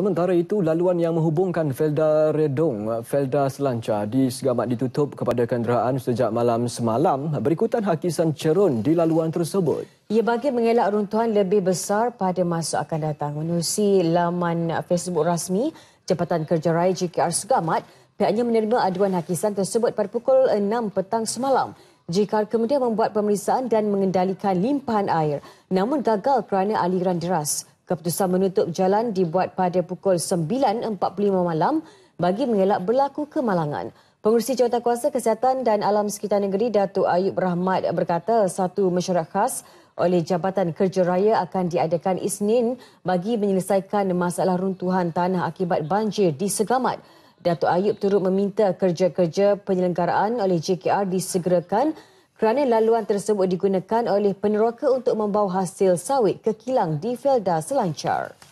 Sementara itu, laluan yang menghubungkan Felda Redong, Felda Selanca di Segamat ditutup kepada kenderaan sejak malam semalam berikutan hakisan cerun di laluan tersebut. Ia bagi mengelak runtuhan lebih besar pada masa akan datang. Menerusi laman Facebook rasmi Jabatan Kerja Raya JKR Segamat, pihaknya menerima aduan hakisan tersebut pada pukul 6 petang semalam. JKR kemudian membuat pemeriksaan dan mengendalikan limpahan air namun gagal kerana aliran deras. Keputusan menutup jalan dibuat pada pukul 9.45 malam bagi mengelak berlaku kemalangan. Pengurusi Jawatankuasa Kesihatan dan Alam Sekitar Negeri Datuk Ayub Rahmat berkata satu mesyuarat khas oleh Jabatan Kerja Raya akan diadakan Isnin bagi menyelesaikan masalah runtuhan tanah akibat banjir di Segamat. Datuk Ayub turut meminta kerja-kerja penyelenggaraan oleh JKR disegerakan kerana laluan tersebut digunakan oleh peneroka untuk membawa hasil sawit ke kilang di Felda Selancar.